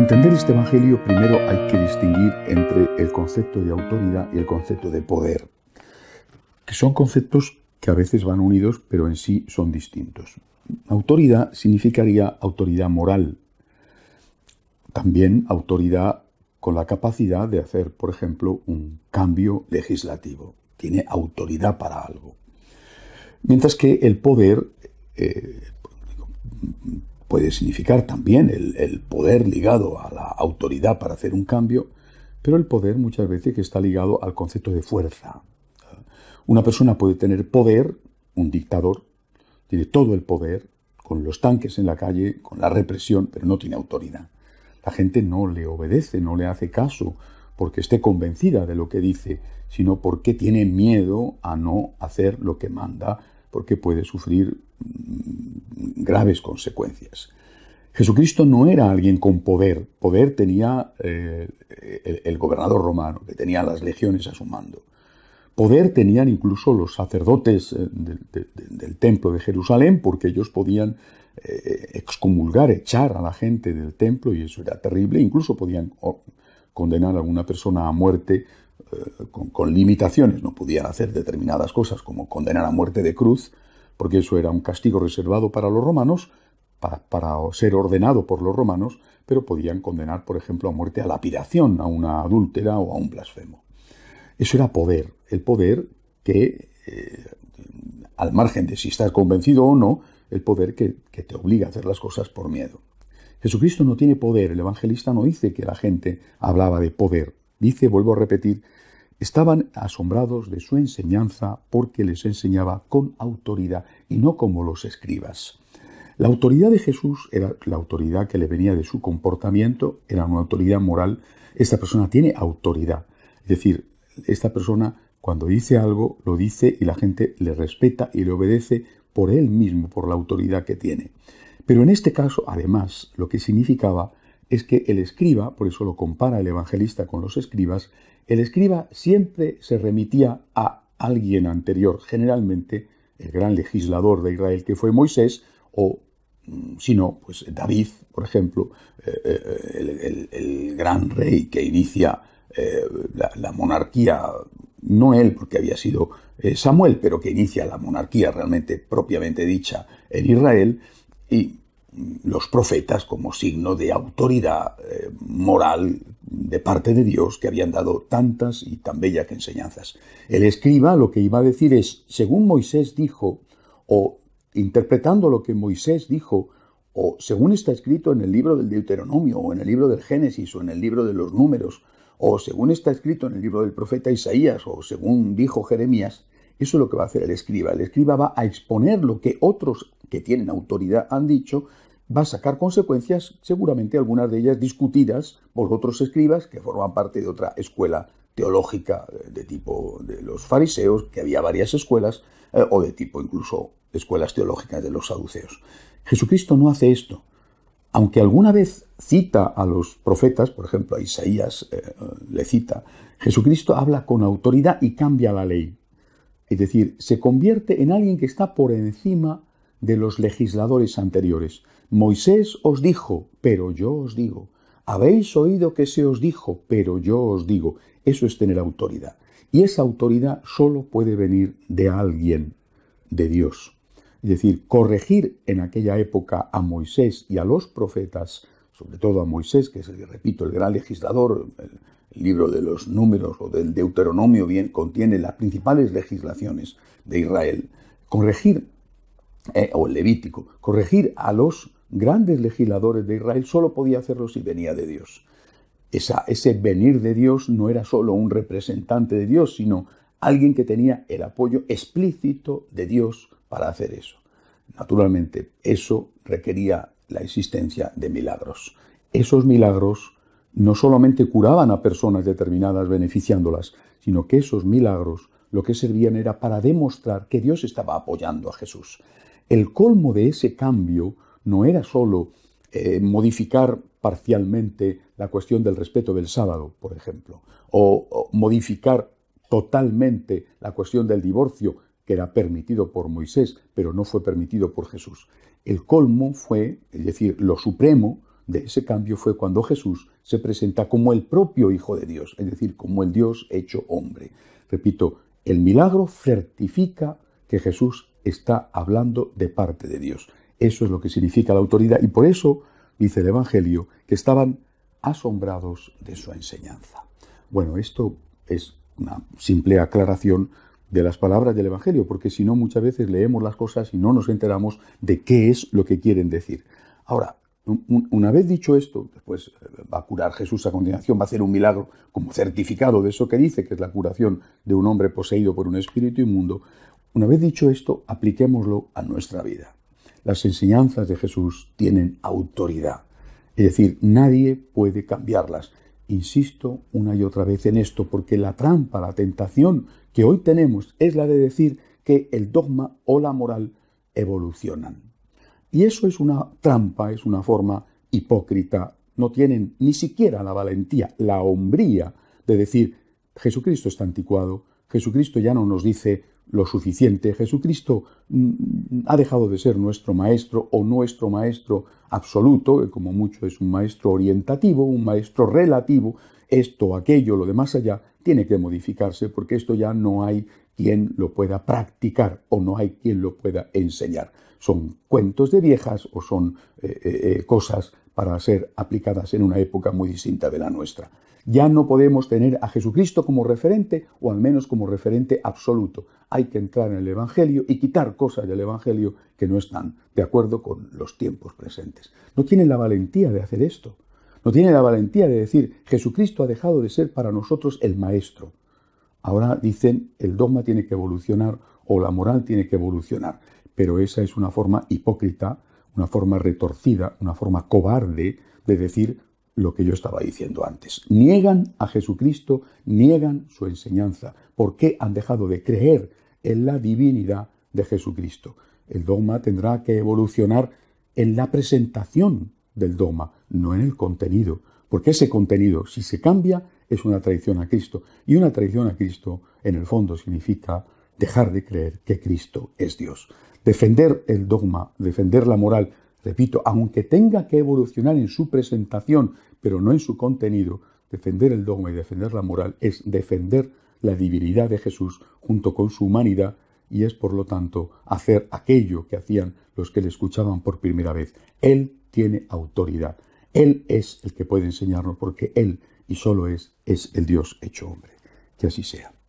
entender este Evangelio primero hay que distinguir entre el concepto de autoridad y el concepto de poder, que son conceptos que a veces van unidos pero en sí son distintos. Autoridad significaría autoridad moral, también autoridad con la capacidad de hacer, por ejemplo, un cambio legislativo. Tiene autoridad para algo. Mientras que el poder, eh, puede significar también el, poder ligado a la autoridad para hacer un cambio, pero el poder muchas veces que está ligado al concepto de fuerza. Una persona puede tener poder, un dictador, tiene todo el poder, con los tanques en la calle, con la represión, pero no tiene autoridad. La gente no le obedece, no le hace caso, porque esté convencida de lo que dice, sino porque tiene miedo a no hacer lo que manda, porque puede sufrir mm, graves consecuencias. Jesucristo no era alguien con poder. Poder tenía eh, el, gobernador romano, que tenía las legiones a su mando. Poder tenían incluso los sacerdotes eh, del templo de Jerusalén, porque ellos podían eh, excomulgar, echar a la gente del templo, y eso era terrible. Incluso podían condenar a una persona a muerte con, limitaciones. No podían hacer determinadas cosas, como condenar a muerte de cruz, porque eso era un castigo reservado para los romanos, para, ser ordenado por los romanos, pero podían condenar, por ejemplo, a muerte a lapidación, a una adúltera o a un blasfemo. Eso era poder, el poder que, eh, al margen de si estás convencido o no, el poder que te obliga a hacer las cosas por miedo. Jesucristo no tiene poder, el evangelista no dice que la gente hablaba de poder, dice, vuelvo a repetir, Estaban asombrados de su enseñanza porque les enseñaba con autoridad y no como los escribas. La autoridad de Jesús era la autoridad que le venía de su comportamiento, era una autoridad moral. Esta persona tiene autoridad. Es decir, esta persona cuando dice algo lo dice y la gente le respeta y le obedece por él mismo, por la autoridad que tiene. Pero en este caso, además, lo que significaba es que el escriba, por eso lo compara el evangelista con los escribas, el escriba siempre se remitía a alguien anterior, generalmente el gran legislador de Israel que fue Moisés, o mm, si no, pues David, por ejemplo, eh, eh, el, gran rey que inicia eh, la, la, monarquía, no él porque había sido Samuel, pero que inicia la monarquía realmente propiamente dicha en Israel, y los profetas como signo de autoridad eh, moral de parte de Dios que habían dado tantas y tan bellas enseñanzas. El escriba lo que iba a decir es, según Moisés dijo, o interpretando lo que Moisés dijo, o según está escrito en el libro del Deuteronomio, o en el libro del Génesis, o en el libro de los números, o según está escrito en el libro del profeta Isaías, o según dijo Jeremías, eso es lo que va a hacer el escriba. El escriba va a exponer lo que otros que tienen autoridad han dicho, va a sacar consecuencias, seguramente algunas de ellas discutidas por otros escribas que forman parte de otra escuela teológica de tipo de los fariseos, que había varias escuelas, eh, o de tipo incluso escuelas teológicas de los saduceos. Jesucristo no hace esto. Aunque alguna vez cita a los profetas, por ejemplo a Isaías eh, eh, le cita, Jesucristo habla con autoridad y cambia la ley. Es decir, se convierte en alguien que está por encima de los legisladores anteriores. Moisés os dijo, pero yo os digo. Habéis oído que se os dijo, pero yo os digo. Eso es tener autoridad. Y esa autoridad solo puede venir de alguien, de Dios. Es decir, corregir en aquella época a Moisés y a los profetas, sobre todo a Moisés, que es, el, repito, el gran legislador, el, libro de los números o del Deuteronomio bien contiene las principales legislaciones de Israel. Corregir eh, ...o el Levítico, corregir a los grandes legisladores de Israel solo podía hacerlo si venía de Dios. Esa, ese venir de Dios no era solo un representante de Dios, sino alguien que tenía el apoyo explícito de Dios para hacer eso. Naturalmente, eso requería la existencia de milagros. Esos milagros no solamente curaban a personas determinadas beneficiándolas, sino que esos milagros lo que servían era para demostrar que Dios estaba apoyando a Jesús. El colmo de ese cambio no era sólo eh, modificar parcialmente la cuestión del respeto del sábado, por ejemplo, o, modificar totalmente la cuestión del divorcio, que era permitido por Moisés, pero no fue permitido por Jesús. El colmo fue, es decir, lo supremo de ese cambio fue cuando Jesús se presenta como el propio Hijo de Dios, es decir, como el Dios hecho hombre. Repito, el milagro certifica que Jesús está hablando de parte de Dios. Eso es lo que significa la autoridad y por eso dice el Evangelio que estaban asombrados de su enseñanza. Bueno, esto es una simple aclaración de las palabras del Evangelio, porque si no muchas veces leemos las cosas y no nos enteramos de qué es lo que quieren decir. Ahora, una vez dicho esto, después pues, eh, va a curar Jesús a continuación, va a hacer un milagro como certificado de eso que dice, que es la curación de un hombre poseído por un espíritu inmundo. Una vez dicho esto, apliquémoslo a nuestra vida. Las enseñanzas de Jesús tienen autoridad, es decir, nadie puede cambiarlas. Insisto una y otra vez en esto, porque la trampa, la tentación que hoy tenemos es la de decir que el dogma o la moral evolucionan. Y eso es una trampa, es una forma hipócrita. No tienen ni siquiera la valentía, la hombría de decir, Jesucristo está anticuado, Jesucristo ya no nos dice lo suficiente. Jesucristo mm, ha dejado de ser nuestro maestro o nuestro maestro absoluto, que como mucho es un maestro orientativo, un maestro relativo, esto, aquello, lo de más allá, tiene que modificarse porque esto ya no hay quien lo pueda practicar o no hay quien lo pueda enseñar. Son cuentos de viejas o son eh, eh, eh, cosas para ser aplicadas en una época muy distinta de la nuestra. Ya no podemos tener a Jesucristo como referente o al menos como referente absoluto. Hay que entrar en el Evangelio y quitar cosas del Evangelio que no están de acuerdo con los tiempos presentes. No tienen la valentía de hacer esto. No tienen la valentía de decir Jesucristo ha dejado de ser para nosotros el Maestro. Ahora dicen el dogma tiene que evolucionar o la moral tiene que evolucionar. Pero esa es una forma hipócrita una forma retorcida, una forma cobarde de decir lo que yo estaba diciendo antes. Niegan a Jesucristo, niegan su enseñanza. ¿Por qué han dejado de creer en la divinidad de Jesucristo? El dogma tendrá que evolucionar en la presentación del dogma, no en el contenido, porque ese contenido, si se cambia, es una traición a Cristo. Y una traición a Cristo, en el fondo, significa dejar de creer que Cristo es Dios. Defender el dogma, defender la moral, repito, aunque tenga que evolucionar en su presentación, pero no en su contenido, defender el dogma y defender la moral es defender la divinidad de Jesús junto con su humanidad y es por lo tanto hacer aquello que hacían los que le escuchaban por primera vez. Él tiene autoridad. Él es el que puede enseñarnos porque Él y solo es, es el Dios hecho hombre. Que así sea.